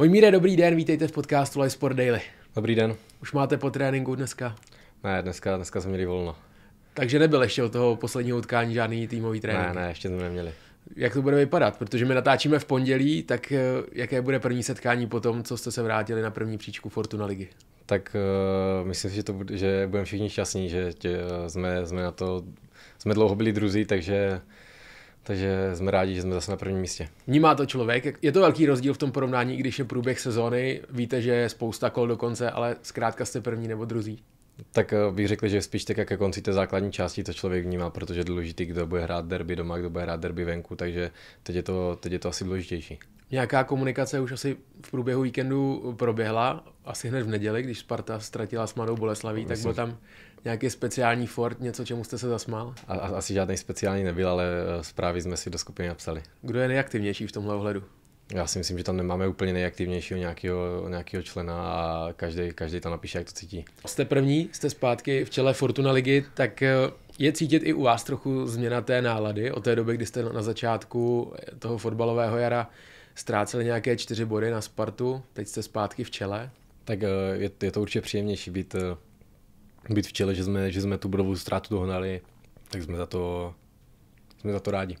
Mojmíre, dobrý den, vítejte v podcastu Life Sport Daily. Dobrý den. Už máte po tréninku dneska? Ne, dneska, dneska jsme měli volno. Takže nebyl ještě od toho posledního utkání žádný týmový trénink? Ne, ne, ještě jsme neměli. Jak to bude vypadat? Protože my natáčíme v pondělí, tak eh, jaké bude první setkání po tom, co jste se vrátili na první příčku Fortuna ligy? Tak uh, myslím že, to bude, že budeme všichni šťastní, že tě, eh, jsme, jsme na to jsme dlouho byli druzí, takže takže jsme rádi, že jsme zase na prvním místě. Vnímá to člověk. Je to velký rozdíl v tom porovnání, když je průběh sezóny. Víte, že je spousta kol do konce, ale zkrátka jste první nebo druzí. Tak eh, bych řekl, že spíš tak jak konci té základní části to člověk vnímá, protože je důležitý, kdo bude hrát derby doma, kdo bude hrát derby venku, takže teď je to, teď je to asi důležitější. Nějaká komunikace už asi v průběhu víkendu proběhla, asi hned v neděli, když Sparta ztratila s Mladou Boleslaví, tak byl tam nějaký speciální fort, něco, čemu jste se zasmál? A, asi žádný speciální nebyl, ale eh, zprávy jsme si do skupiny napsali. Kdo je nejaktivnější v tomhle ohledu? Já si myslím, že tam nemáme úplně nejaktivnějšího nějakého, nějakého člena a každý, každý tam napíše, jak to cítí. Jste první, jste zpátky v čele Fortuna ligy, tak eh, je cítit i u vás trochu změna té nálady od té doby, kdy jste na začátku toho fotbalového jara ztráceli nějaké čtyři body na Spartu, teď jste zpátky v čele. Tak eh, je, je to určitě příjemnější být, eh, být v čele, že jsme, že jsme tu budovu ztrátu dohnali, tak jsme za to, jsme za to rádi.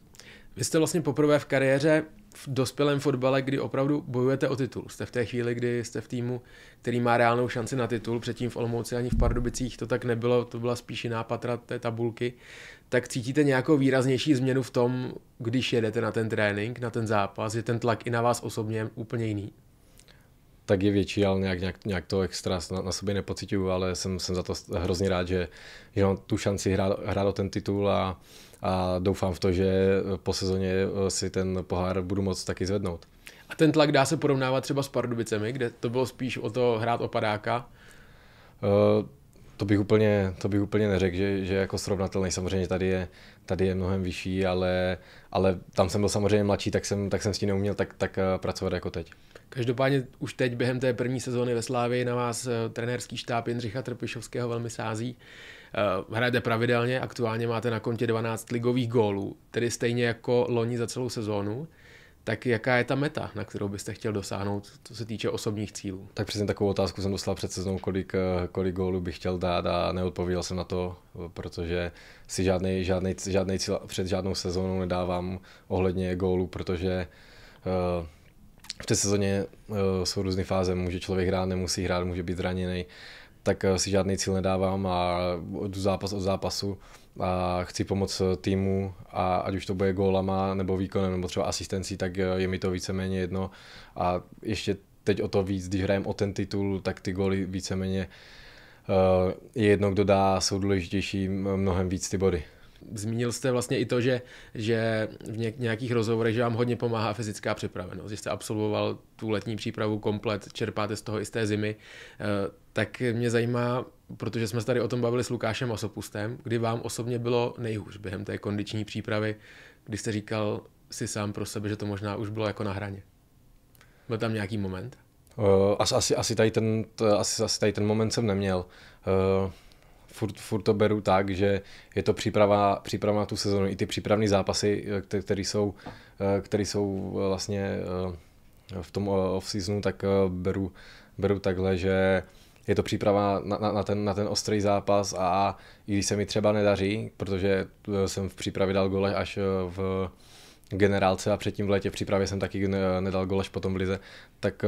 Vy jste vlastně poprvé v kariéře v dospělém fotbale, kdy opravdu bojujete o titul. Jste v té chvíli, kdy jste v týmu, který má reálnou šanci na titul, předtím v Olomouci ani v Pardubicích to tak nebylo, to byla spíš jiná patra té tabulky, tak cítíte nějakou výraznější změnu v tom, když jedete na ten trénink, na ten zápas, je ten tlak i na vás osobně úplně jiný? tak je větší, ale nějak, nějak, nějak to extra na, na sobě nepocituju, ale jsem, jsem za to hrozně rád, že, že mám tu šanci hrát, hrát o ten titul a, a doufám v to, že po sezóně eh, si ten pohár budu moc taky zvednout. A ten tlak dá se porovnávat třeba s Pardubicemi, kde to bylo spíš o to hrát opadáka? Uh, to bych úplně, to bych úplně neřekl, že, že jako srovnatelný. Samozřejmě tady je, tady je mnohem vyšší, ale, ale tam jsem byl samozřejmě mladší, tak jsem, tak jsem s tím neuměl tak, tak eh, pracovat jako teď. Každopádně už teď během té první sezóny ve Slávě na vás trenérský štáb Jindřicha Trpišovského velmi sází. Uh, Eh, hrajete pravidelně, aktuálně máte na kontě 12 ligových gólů, tedy stejně jako loni za celou sezónu. Tak jaká je ta meta, na kterou byste chtěl dosáhnout, co se týče osobních cílů? Tak přesně takovou otázku jsem dostal před sezónou, kolik, eh, kolik gólů bych chtěl dát a neodpověděl jsem na to, protože si žádný, žádný, žádný cíl před žádnou sezónou nedávám ohledně gólů, protože uh, v té sezóně uh, jsou různé fáze, může člověk hrát, nemusí hrát, může být zraněný tak eh, si žádný cíl nedávám a jdu zápas od zápasu a chci pomoct eh, týmu a ať už to bude gólama nebo výkonem nebo třeba asistencí, tak eh, je mi to víceméně jedno a ještě teď o to víc, když hrajeme o ten titul, tak ty góly víceméně je jedno, kdo dá, jsou důležitější mnohem víc ty body. Zmínil jste vlastně i to, že, že v nějakých rozhovorech, že vám hodně pomáhá fyzická připravenost, že jste absolvoval tu letní přípravu komplet, čerpáte z toho i z té zimy. Eh, tak mě zajímá, protože jsme se tady o tom bavili s Lukášem Osopustem, kdy vám osobně bylo nejhůř během té kondiční přípravy, kdy jste říkal si sám pro sebe, že to možná už bylo jako na hraně. Byl tam nějaký moment? Uh, eh, asi, asi, asi, tady ten, asi, asi tady ten moment jsem neměl. Uh, furt, furt to beru tak, že je to příprava, příprava na tu sezonu. I ty přípravné zápasy, eh, které jsou, který jsou eh, eh, vlastně v tom off-seasonu, tak beru, beru takhle, že je to příprava na, na, na, ten, na ten ostrý zápas a i když se mi třeba nedaří, protože jsem v přípravě dal gole až v generálce a předtím v létě v přípravě jsem taky nedal gole až potom v lize, tak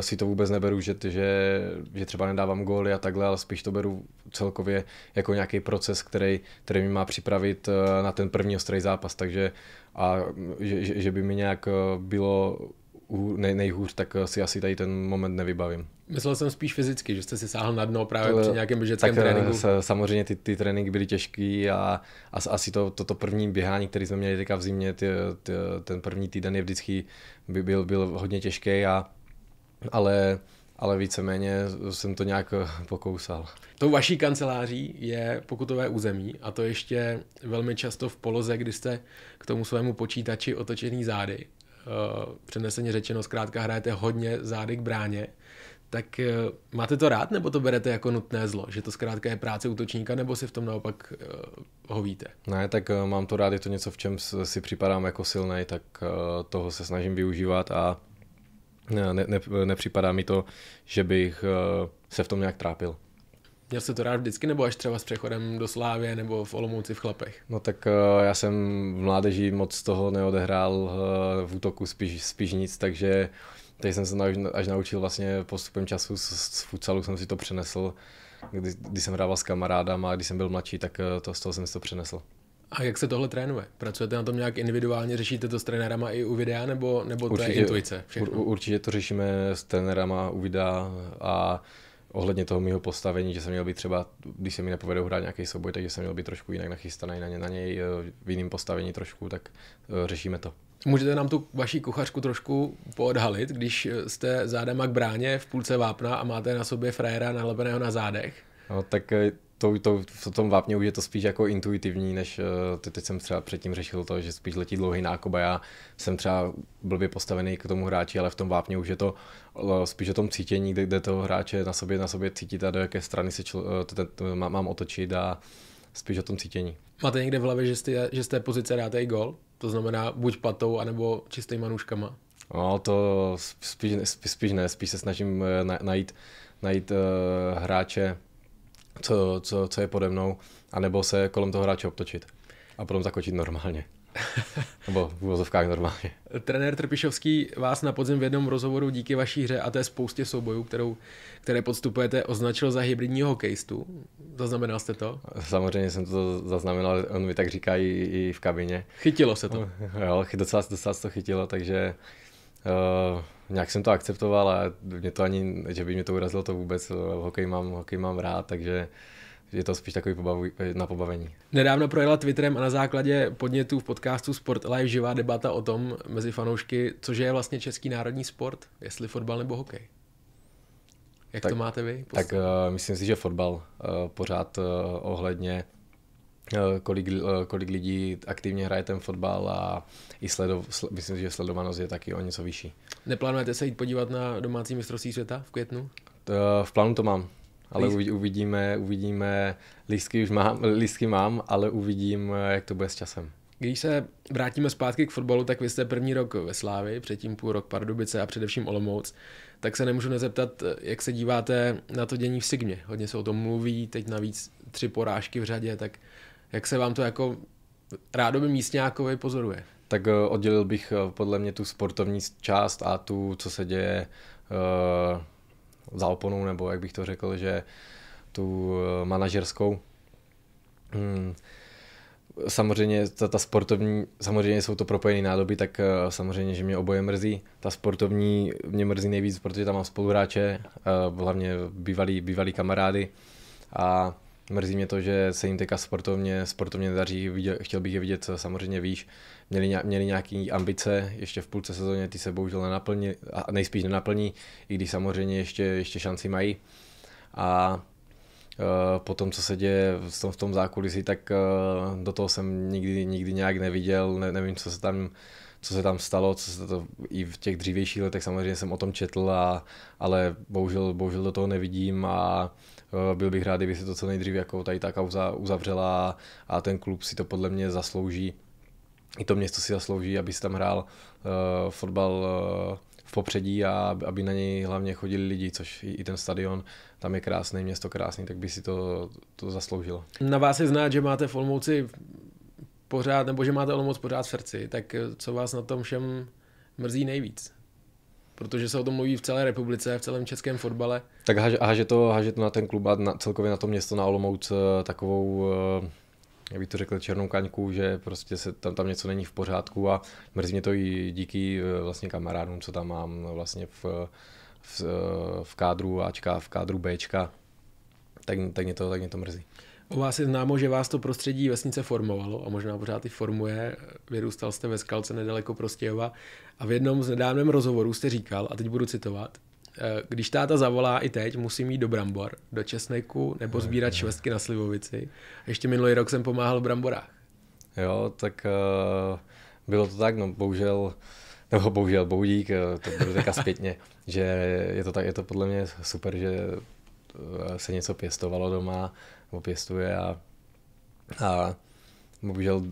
si to vůbec neberu, že, že, že třeba nedávám góly a takhle, ale spíš to beru celkově jako nějaký proces, který, který mi má připravit eh, na ten první ostrý zápas, takže a že, že by mi nějak eh, bylo nej, nejhůř, tak eh, si asi tady ten moment nevybavím. Myslel jsem spíš fyzicky, že jste si sáhl na dno právě to, při nějakém běžeckém tréninku. Se, samozřejmě ty, ty tréninky byly těžký a, a asi to, to, to první běhání, které jsme měli teďka v zimě, ty, ty, ten první týden je vždycky by byl, byl hodně těžký a ale, ale víceméně jsem to nějak eh, pokousal. Tou vaší kanceláří je pokutové území a to ještě velmi často v poloze, kdy jste k tomu svému počítači otočený zády. Eh, přeneseně řečeno, zkrátka hrajete hodně zády k bráně tak eh, máte to rád, nebo to berete jako nutné zlo, že to zkrátka je práce útočníka, nebo si v tom naopak hovíte? Ne, tak mám to rád, je to něco, v čem si připadám jako silnej, tak toho se snažím využívat a ne, ne, nepřipadá mi to, že bych eh, se v tom nějak trápil. Měl jsi to rád vždycky, nebo až třeba s přechodem do Slávě nebo v Olomouci v Chlapech? No tak eh, já jsem v mládeži moc toho neodehrál eh, v útoku spíš, spíš nic, takže teď jsem se až naučil vlastně postupem času z, z futsalu jsem si to přenesl. Kdy, když jsem hrával s kamarádama a když jsem byl mladší, tak to, z toho jsem si to přenesl. A jak se tohle trénuje? Pracujete na tom nějak individuálně? Řešíte to s trenérama i u videa, nebo, nebo určitě, to je intuice? Ur, určitě to řešíme s trenérama u videa a ohledně toho mého postavení, že jsem měl být třeba, když se mi nepovedou hrát nějaký souboj, takže jsem měl být trošku jinak nachystaný na, ně, na něj, eh, v jiném postavení trošku, tak eh, řešíme to. Můžete nám tu vaší kuchařku trošku poodhalit, když jste zádama k bráně v půlce vápna a máte na sobě frajera nalepeného na zádech? No, tak eh, to, to, v tom vápně už je to spíš jako intuitivní, než eh, teď jsem třeba předtím řešil to, že spíš letí dlouhý nákup a já jsem třeba blbě postavený k tomu hráči, ale v tom vápně už je to eh, spíš o tom cítění, kde, kde toho hráče na sobě, na sobě cítit a do jaké strany se člo, to, eh, to, to, má, mám otočit a spíš o tom cítění. Máte někde v hlavě, že, jste, že z té pozice dáte i gol? To znamená buď patou, anebo čistýma nůžkama? No to spíš, spíš, spíš ne, spíš se snažím najít, najít uh, hráče, co, co, co je pode mnou, anebo se kolem toho hráče obtočit a potom zakočit normálně. Nebo v úvozovkách normálně. Trenér Trpišovský vás na podzim v jednom rozhovoru díky vaší hře a té spoustě soubojů, kterou, které podstupujete, označil za hybridního hokejistu. Zaznamenal jste to? Samozřejmě jsem to zaznamenal, on mi tak říká i, i v kabině. Chytilo se to? Jo, docela, docela se to chytilo, takže Uh, nějak jsem to akceptoval a mě to ani, že by mě to urazilo to vůbec, eh, hokej mám, hokej mám rád, takže je to spíš takový pobavu, eh, na pobavení. Nedávno projela Twitterem a na základě podnětů v podcastu Sport Live živá debata o tom mezi fanoušky, což je vlastně český národní sport, jestli fotbal nebo hokej. Jak tak, to máte vy? Postup? Tak uh, myslím si, že fotbal uh, pořád uh, ohledně Eh, kolik, eh, kolik lidí aktivně hraje ten fotbal a i sledo, myslím, že sledovanost je taky o něco vyšší. Neplánujete se jít podívat na domácí mistrovství světa v květnu? To, eh, v plánu to mám, ale uvidíme, uvidíme, lístky už mám, lístky mám, ale uvidím, jak to bude s časem. Když se vrátíme zpátky k fotbalu, tak vy jste první rok ve Slávi, předtím půl rok Pardubice a především Olomouc, tak se nemůžu nezeptat, jak se díváte na to dění v Sigmě. Hodně se o tom mluví, teď navíc tři porážky v řadě, tak jak se vám to jako rádoby místňákovi pozoruje? Tak eh, oddělil bych eh, podle mě tu sportovní část a tu, co se děje uh, za oponou, nebo jak bych to řekl, že tu manažerskou. Hmm samozřejmě ta, ta sportovní, samozřejmě jsou to propojené nádoby, tak uh, samozřejmě, že mě oboje mrzí. Ta sportovní mě mrzí nejvíc, protože tam mám spoluhráče, uh, hlavně bývalí, bývalí kamarády a Mrzí mě to, že se jim teďka sportovně, sportovně daří, viděl, chtěl bych je vidět samozřejmě výš. Měli, měli nějaké ambice, ještě v půlce sezóně ty se bohužel nenaplní, a nejspíš nenaplní, i když samozřejmě ještě, ještě šanci mají. A e, po tom, co se děje v tom, v tom zákulisí, tak e, do toho jsem nikdy, nikdy nějak neviděl, ne, nevím, co se tam co se tam stalo, co se to i v těch dřívějších letech samozřejmě jsem o tom četl, a, ale bohužel, bohužel do toho nevidím a Eh, byl bych rád, kdyby se to co nejdřív jako tady ta kauza uzavřela a ten klub si to podle mě zaslouží. I to město si zaslouží, aby si tam hrál uh, fotbal uh, v popředí a aby na něj hlavně chodili lidi, což i, i ten stadion, tam je krásné město, krásný, tak by si to, to zasloužilo. Na vás je znát, že máte v Olmouci pořád, nebo že máte Olomouc pořád v srdci, tak co vás na tom všem mrzí nejvíc? protože se o tom mluví v celé republice, v celém českém fotbale. Tak háže, to, háže to na ten klub a na, celkově na to město, na Olomouc, eh, takovou eh, jak bych to řekl, černou kaňku, že prostě se tam, tam něco není v pořádku a mrzí mě to i díky eh, vlastně kamarádům, co tam mám no, vlastně v, v, v kádru Ačka, v kádru Bčka, tak, tak, mě to, tak mě to mrzí. O vás je známo, že vás to prostředí vesnice formovalo a možná pořád i formuje. Vyrůstal jste ve Skalce nedaleko Prostějova a v jednom z nedávném rozhovorů jste říkal, a teď budu citovat, eh, když táta zavolá i teď, musím jít do Brambor, do Česneku nebo sbírat švestky na Slivovici. Ještě minulý rok jsem pomáhal v Bramborách. Jo, tak uh, bylo to tak, no bohužel, nebo bohužel boudík, eh, to bylo taká zpětně, že je to, tak, je to podle mě super, že se něco pěstovalo doma opěstuje a, a bohužel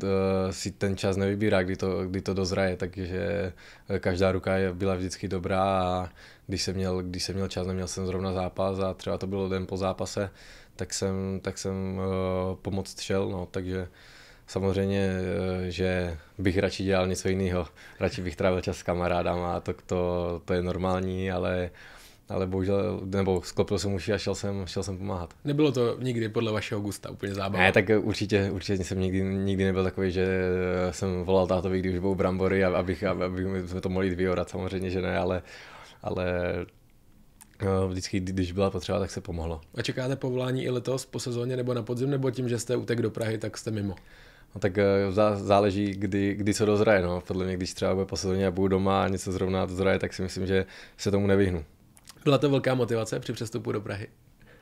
eh, si ten čas nevybírá, kdy to, kdy to dozraje, takže eh, každá ruka je, byla vždycky dobrá a když jsem, měl, když jsem měl čas, neměl jsem zrovna zápas a třeba to bylo den po zápase, tak jsem, tak jsem eh, pomoc šel, no, takže samozřejmě, že bych radši dělal něco jiného, radši bych trávil čas s kamarádama, to, to, to je normální, ale ale bohužel, nebo sklopil jsem uši a šel jsem, šel jsem pomáhat. Nebylo to nikdy podle vašeho gusta úplně zábava? Ne, tak určitě, určitě jsem nikdy, nikdy nebyl takový, že jsem volal tátovi, když budou brambory, abych, abych jsme to mohli vyhorat, samozřejmě, že ne, ale, ale No, vždycky, když byla potřeba, tak se pomohlo. A čekáte povolání i letos po sezóně nebo na podzim, nebo tím, že jste utek do Prahy, tak jste mimo? No, tak eh, záleží, kdy, kdy co dozraje. No. Podle mě, když třeba bude po sezóně a budu doma a něco zrovna dozraje, tak si myslím, že se tomu nevyhnu. Byla to velká motivace při přestupu do Prahy?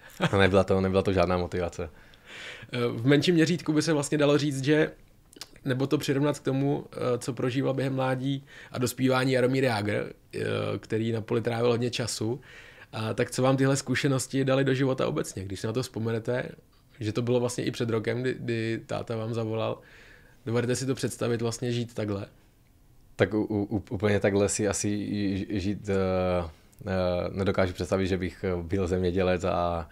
nebyla to, nebyla to žádná motivace. Eh, v menším měřítku by se vlastně dalo říct, že nebo to přirovnat k tomu, eh, co prožíval během mládí a dospívání Jaromír Jágr, eh, který na poli trávil hodně času. A tak co vám tyhle zkušenosti dali do života obecně, když si na to vzpomenete, že to bylo vlastně i před rokem, kdy, kdy táta vám zavolal, dovedete si to představit vlastně žít takhle? Tak u, u, úplně takhle si asi žít uh Eh, nedokážu představit, že bych eh, byl zemědělec a,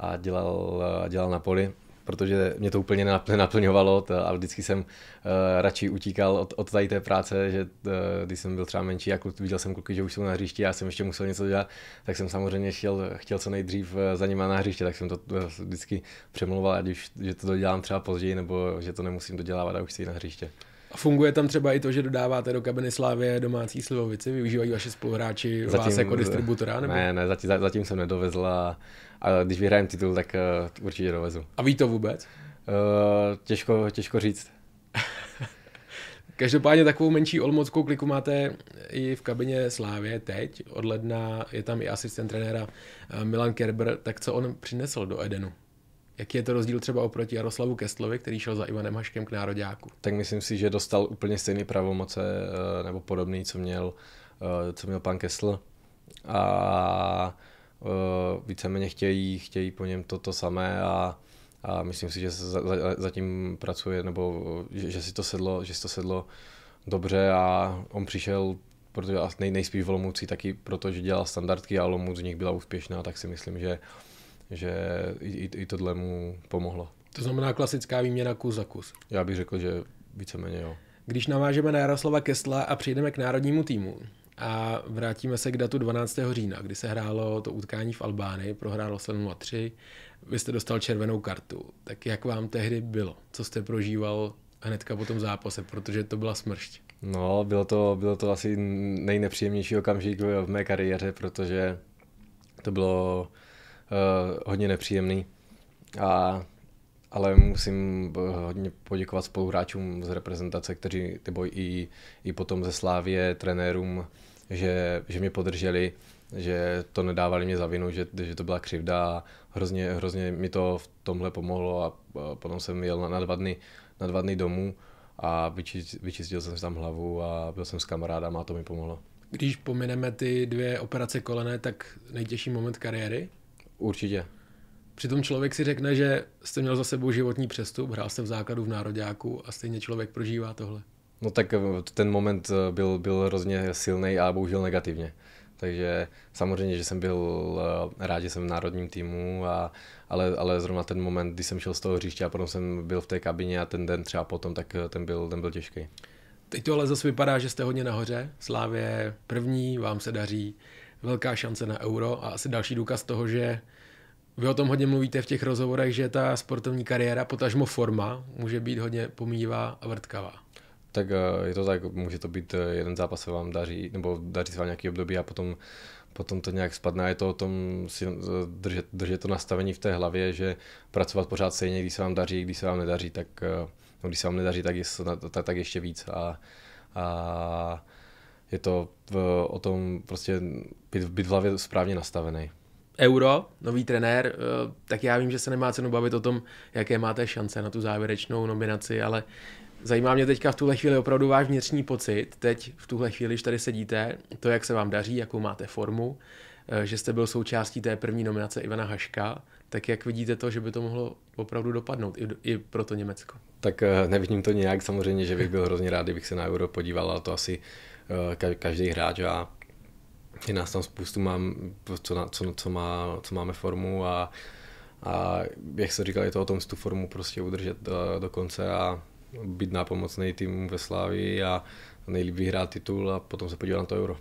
a dělal, eh, a dělal na poli protože mě to úplně nenaplňovalo a vždycky jsem radši utíkal od, od tady té práce, že když jsem byl třeba menší a viděl jsem kluky, že už jsou na hřišti a já jsem ještě musel něco dělat, tak jsem samozřejmě chtěl, chtěl co nejdřív za nima na hřiště, tak jsem to vždycky přemluval, ať už, že to dodělám třeba později, nebo že to nemusím dodělávat a už si na hřiště. A funguje tam třeba i to, že dodáváte do kabiny Slávě domácí slivovici? Využívají vaše spoluhráči zatím, vás jako distributora? Nebo? Ne, ne, zatím, zatím jsem nedovezla. A když vyhrajem titul, tak uh, určitě dovezu. A ví to vůbec? Uh, těžko, těžko říct. Každopádně takovou menší olmockou kliku máte i v kabině Slávě teď. Od ledna je tam i asistent trenéra eh, Milan Kerber. Tak co on přinesl do Edenu? Jaký je to rozdíl třeba oproti Jaroslavu Kestlovi, který šel za Ivanem Haškem k nároďáku? Tak myslím si, že dostal úplně stejné pravomoce eh, nebo podobný, co měl, eh, co měl pan Kestl. A eh, víceméně chtějí, chtějí po něm toto samé a, a myslím si, že zatím za, za pracuje nebo že, že, si to sedlo, že si to sedlo dobře a on přišel protože nej, nejspíš v Olomouci taky protože dělal standardky a Olomouc z nich byla úspěšná, tak si myslím, že že i, i, tohle mu pomohlo. To znamená klasická výměna kus za kus. Já bych řekl, že víceméně jo. Když navážeme na Jaroslava Kesla a přijdeme k národnímu týmu a vrátíme se k datu 12. října, kdy se hrálo to utkání v Albánii, prohrálo se 0-3, vy jste dostal červenou kartu. Tak jak vám tehdy bylo? Co jste prožíval hnedka po tom zápase, protože to byla smršť? No, bylo to, bylo to asi nejnepříjemnější okamžik v mé kariéře, protože to bylo uh, hodně nepříjemný. A, ale musím eh, hodně poděkovat spoluhráčům z reprezentace, kteří, nebo i, i potom ze Slávě, trenérům, že, že mě podrželi, že to nedávali mě za vinu, že, že to byla křivda. Hrozně, hrozně mi to v tomhle pomohlo a potom jsem jel na, dva, dny, na dva dny domů a vyčistil, jsem si tam hlavu a byl jsem s kamarádama a to mi pomohlo. Když pomineme ty dvě operace kolené, tak nejtěžší moment kariéry? Určitě. Přitom člověk si řekne, že jste měl za sebou životní přestup, hrál jste v základu v nároďáku a stejně člověk prožívá tohle. No tak eh, ten moment eh, byl, byl hrozně silný a bohužel negativně. Takže samozřejmě, že jsem byl eh, rád, že jsem v národním týmu, a, ale, ale zrovna ten moment, kdy jsem šel z toho hřiště a potom jsem byl v té kabině a ten den třeba potom, tak ten byl, ten byl těžký. Teď to ale zase vypadá, že jste hodně nahoře. Slávě první, vám se daří velká šance na euro a asi další důkaz toho, že vy o tom hodně mluvíte v těch rozhovorech, že ta sportovní kariéra, potažmo forma, může být hodně pomývá a vrtkavá. Tak eh, je to tak, může to být eh, jeden zápas se vám daří, nebo daří se vám nějaký období a potom, potom to nějak spadne a je to o tom si eh, držet, držet to nastavení v té hlavě, že pracovat pořád stejně, když se vám daří, když se vám nedaří, tak, no, když se vám nedaří, tak, je, tak, tak ještě víc a, a je to v, o tom prostě být, být v hlavě správně nastavený. Euro, nový trenér, eh, tak já vím, že se nemá cenu bavit o tom, jaké máte šance na tu závěrečnou nominaci, ale zajímá mě teďka v tuhle chvíli opravdu váš vnitřní pocit, teď v tuhle chvíli, když tady sedíte, to, jak se vám daří, jakou máte formu, eh, že jste byl součástí té první nominace Ivana Haška, tak jak vidíte to, že by to mohlo opravdu dopadnout i, i pro to Německo? Tak eh, nevidím to nějak samozřejmě, že bych byl hrozně rád, kdybych se na Euro podíval, ale to asi Eh, ka- každý hráč a je nás tam spoustu, mám, co, na, co, co, má, co máme formu a, a jak se říkal, je to o tom tu formu prostě udržet do, eh, do konce a být nápomocný tým ve Slávii a nejlíp vyhrát titul a potom se podívat na to euro.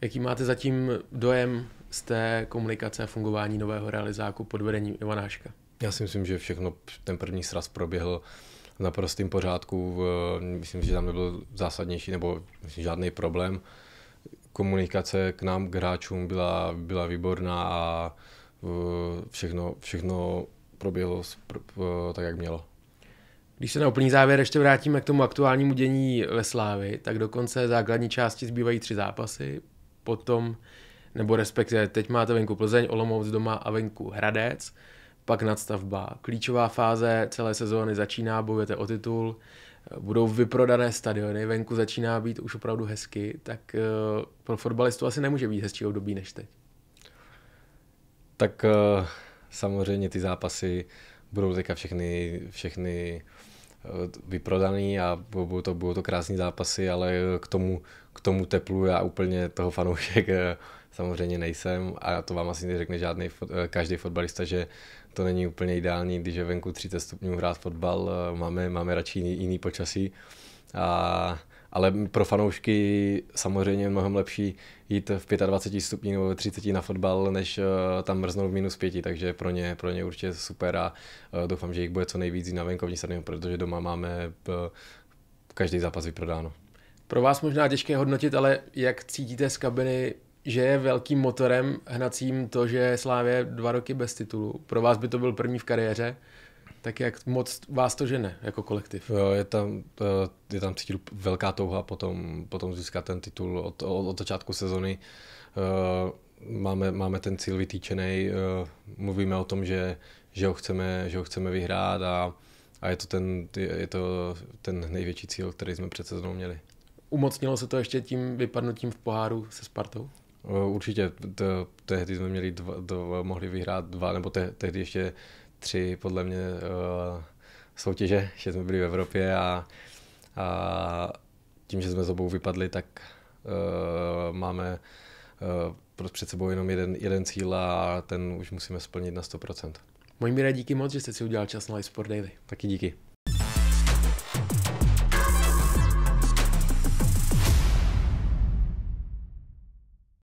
Jaký máte zatím dojem z té komunikace a fungování nového realizáku pod vedením Ivanáška? Já si myslím, že všechno, ten první sraz proběhl uh, v naprostém pořádku, v, myslím, že tam nebyl zásadnější nebo myslím, žádný problém. Komunikace k nám, k hráčům, byla, byla výborná a všechno, všechno proběhlo tak, jak mělo. Když se na úplný závěr ještě vrátíme k tomu aktuálnímu dění ve Slávi, tak do konce základní části zbývají tři zápasy, potom, nebo respektive teď máte venku Plzeň, Olomouc doma a venku Hradec pak nadstavba. Klíčová fáze celé sezóny začíná, bojujete o titul, eh, budou vyprodané stadiony, venku začíná být už opravdu hezky, tak eh, pro fotbalistu asi nemůže být hezčí období než teď. Tak eh, samozřejmě ty zápasy budou teďka všechny, všechny vyprodaný a budou to, budou to krásní zápasy, ale k tomu, k tomu teplu já úplně toho fanoušek samozřejmě nejsem a to vám asi neřekne žádný eh, každý fotbalista, že to není úplně ideální, když je venku 30 stupňů hrát fotbal, eh, máme, máme radši jiný, jiný počasí. A, ale pro fanoušky samozřejmě mnohem lepší jít v 25 stupňů nebo ve 30 na fotbal, než eh, tam mrznout v minus 5, takže pro ně, pro ně určitě super a doufám, že jich bude co nejvíc na venkovní straně, protože doma máme každý zápas vyprodáno. Pro vás možná těžké hodnotit, ale jak cítíte z kabiny že je velkým motorem hnacím to, že Slávě dva roky bez titulu. Pro vás by to byl první v kariéře. Tak jak moc vás to žene jako kolektiv? Jo, je tam, eh, je tam cítil velká touha potom, potom získat ten titul od, od, od začátku sezony. Eh, máme, máme ten cíl vytýčený, eh, mluvíme o tom, že, že, ho, chceme, že ho chceme vyhrát a, a je, to ten, je to ten největší cíl, který jsme před sezónou měli. Umocnilo se to ještě tím vypadnutím v poháru se Spartou? Eh, určitě, to, tehdy jsme měli dva, dva, mohli vyhrát dva, nebo te, tehdy ještě tři, podle mě, uh, soutěže, že jsme byli v Evropě a, a tím, že jsme s obou vypadli, tak uh, máme uh, před sebou jenom jeden, jeden cíl a ten už musíme splnit na 100%. Mojmíre, díky moc, že jste si udělal čas na Sport Daily. Taky díky.